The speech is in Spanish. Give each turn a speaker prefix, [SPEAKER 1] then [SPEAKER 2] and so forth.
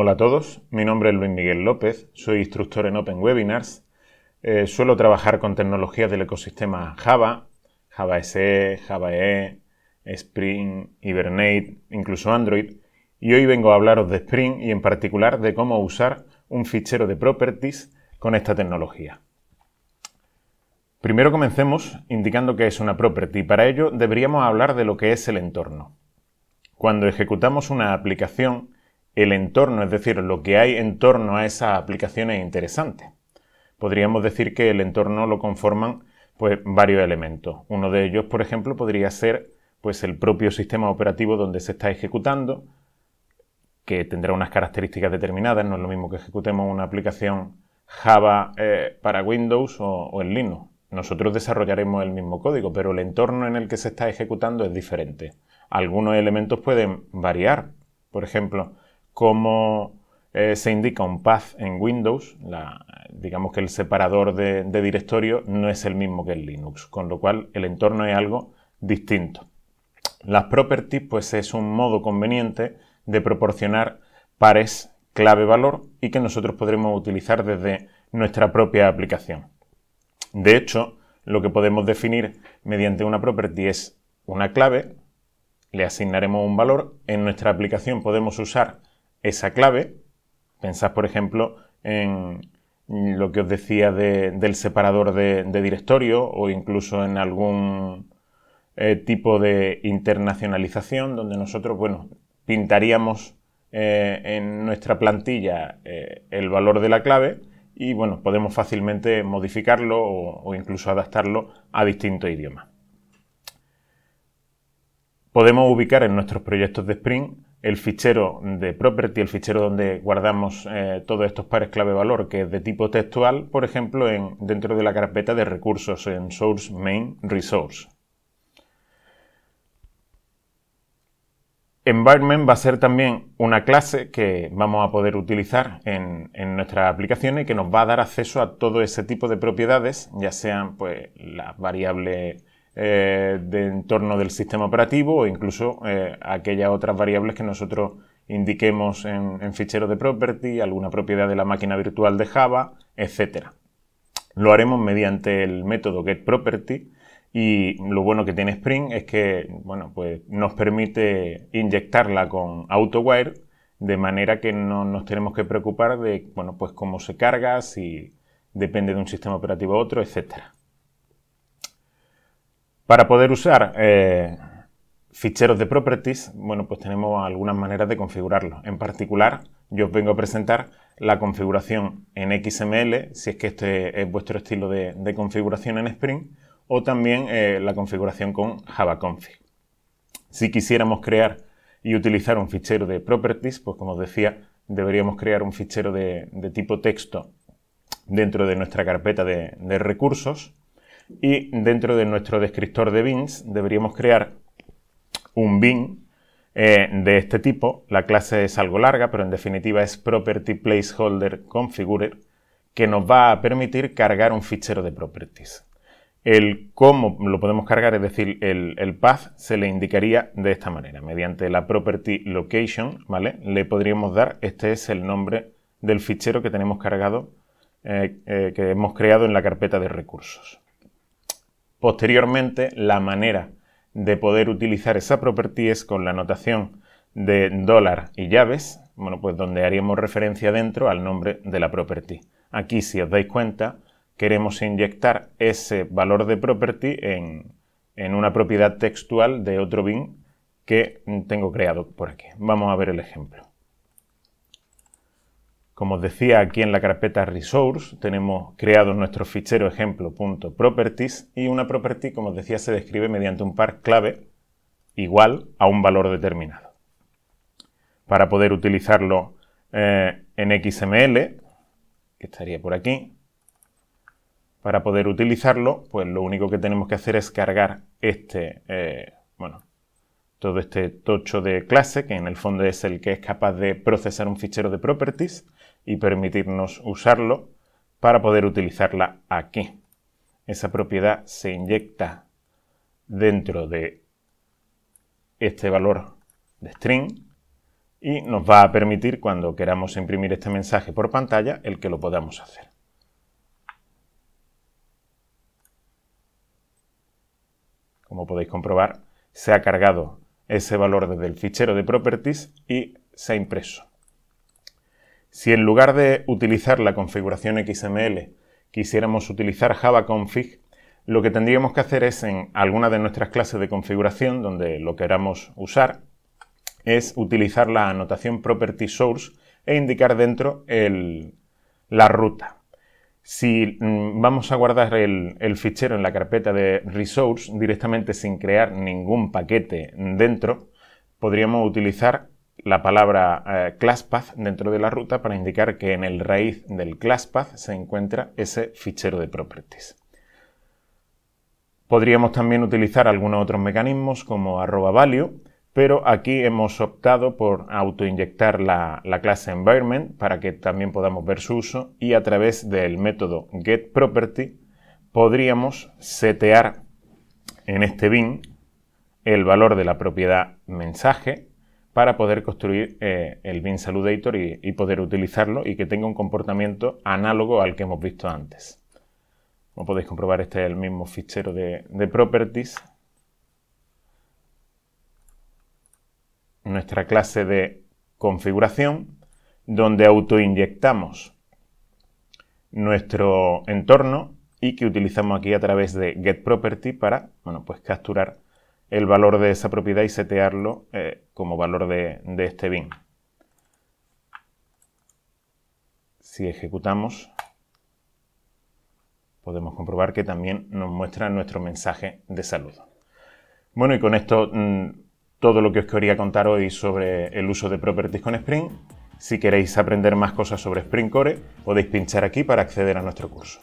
[SPEAKER 1] Hola a todos, mi nombre es Luis Miguel López, soy instructor en Open Webinars. Eh, suelo trabajar con tecnologías del ecosistema Java, Java SE, Java EE, Spring, Hibernate, incluso Android. Y hoy vengo a hablaros de Spring y en particular de cómo usar un fichero de properties con esta tecnología. Primero comencemos indicando qué es una property. Para ello deberíamos hablar de lo que es el entorno. Cuando ejecutamos una aplicación, el entorno, es decir, lo que hay en torno a esa aplicación es interesante. Podríamos decir que el entorno lo conforman pues, varios elementos. Uno de ellos, por ejemplo, podría ser pues, el propio sistema operativo donde se está ejecutando, que tendrá unas características determinadas. No es lo mismo que ejecutemos una aplicación Java eh, para Windows o, o en Linux. Nosotros desarrollaremos el mismo código, pero el entorno en el que se está ejecutando es diferente. Algunos elementos pueden variar. Por ejemplo, como eh, se indica un path en Windows, digamos que el separador de, de, directorio no es el mismo que en Linux, con lo cual el entorno es algo distinto. Las properties pues es un modo conveniente de proporcionar pares clave-valor y que nosotros podremos utilizar desde nuestra propia aplicación. De hecho, lo que podemos definir mediante una property es una clave, le asignaremos un valor, en nuestra aplicación podemos usar esa clave. Pensad, por ejemplo, en lo que os decía del separador de, directorio o incluso en algún eh, tipo de internacionalización donde nosotros, bueno, pintaríamos eh, en nuestra plantilla eh, el valor de la clave y, bueno, podemos fácilmente modificarlo o, o incluso adaptarlo a distintos idiomas. Podemos ubicar en nuestros proyectos de Spring el fichero de property, el fichero donde guardamos eh, todos estos pares clave valor, que es de tipo textual, por ejemplo, en, dentro de la carpeta de recursos en source main resource. Environment va a ser también una clase que vamos a poder utilizar en, en nuestras aplicaciones y que nos va a dar acceso a todo ese tipo de propiedades, ya sean pues, las variables eh, de entorno del sistema operativo o incluso eh, aquellas otras variables que nosotros indiquemos en, ficheros de property, alguna propiedad de la máquina virtual de Java, etc. Lo haremos mediante el método getProperty y lo bueno que tiene Spring es que bueno, pues nos permite inyectarla con AutoWire de manera que no nos tenemos que preocupar de bueno, pues cómo se carga, si depende de un sistema operativo a otro, etcétera. Para poder usar eh, ficheros de properties, bueno, pues tenemos algunas maneras de configurarlos. En particular, yo os vengo a presentar la configuración en XML, si es que este es vuestro estilo de, configuración en Spring, o también eh, la configuración con Java Config. Si quisiéramos crear y utilizar un fichero de properties, pues como os decía, deberíamos crear un fichero de, tipo texto dentro de nuestra carpeta de recursos y dentro de nuestro descriptor de bins deberíamos crear un bin eh, de este tipo. La clase es algo larga, pero en definitiva es property placeholder Configure, que nos va a permitir cargar un fichero de properties. El cómo lo podemos cargar, es decir, el, path, se le indicaría de esta manera. Mediante la property location, ¿vale? Le podríamos dar, este es el nombre del fichero que tenemos cargado, eh, eh, que hemos creado en la carpeta de recursos. Posteriormente, la manera de poder utilizar esa property es con la notación de dólar y llaves, bueno, pues donde haríamos referencia dentro al nombre de la property. Aquí, si os dais cuenta, queremos inyectar ese valor de property en, en una propiedad textual de otro bin que tengo creado por aquí. Vamos a ver el ejemplo. Como os decía, aquí en la carpeta Resource tenemos creado nuestro fichero ejemplo.properties y una property, como os decía, se describe mediante un par clave igual a un valor determinado. Para poder utilizarlo eh, en XML, que estaría por aquí, para poder utilizarlo, pues lo único que tenemos que hacer es cargar este, eh, bueno, todo este tocho de clase, que en el fondo es el que es capaz de procesar un fichero de properties, y permitirnos usarlo para poder utilizarla aquí. Esa propiedad se inyecta dentro de este valor de string y nos va a permitir cuando queramos imprimir este mensaje por pantalla el que lo podamos hacer. Como podéis comprobar, se ha cargado ese valor desde el fichero de properties y se ha impreso. Si en lugar de utilizar la configuración XML quisiéramos utilizar Java config, lo que tendríamos que hacer es en alguna de nuestras clases de configuración donde lo queramos usar, es utilizar la anotación property source e indicar dentro la ruta. Si mm, vamos a guardar el, el, fichero en la carpeta de resource directamente sin crear ningún paquete dentro, podríamos utilizar la palabra eh, classpath dentro de la ruta para indicar que en el raíz del classpath se encuentra ese fichero de properties. Podríamos también utilizar algunos otros mecanismos como arroba value, pero aquí hemos optado por autoinyectar la, la clase environment para que también podamos ver su uso y a través del método getProperty podríamos setear en este bin el valor de la propiedad mensaje para poder construir eh, el Bin Saludator y, poder utilizarlo y que tenga un comportamiento análogo al que hemos visto antes. Como podéis comprobar, este es el mismo fichero de, properties. Nuestra clase de configuración, donde autoinyectamos nuestro entorno y que utilizamos aquí a través de getProperty para bueno, pues capturar el valor de esa propiedad y setearlo eh, como valor de, este bin. Si ejecutamos, podemos comprobar que también nos muestra nuestro mensaje de saludo. Bueno, y con esto mm, todo lo que os quería contar hoy sobre el uso de properties con Spring. Si queréis aprender más cosas sobre Spring Core, podéis pinchar aquí para acceder a nuestro curso.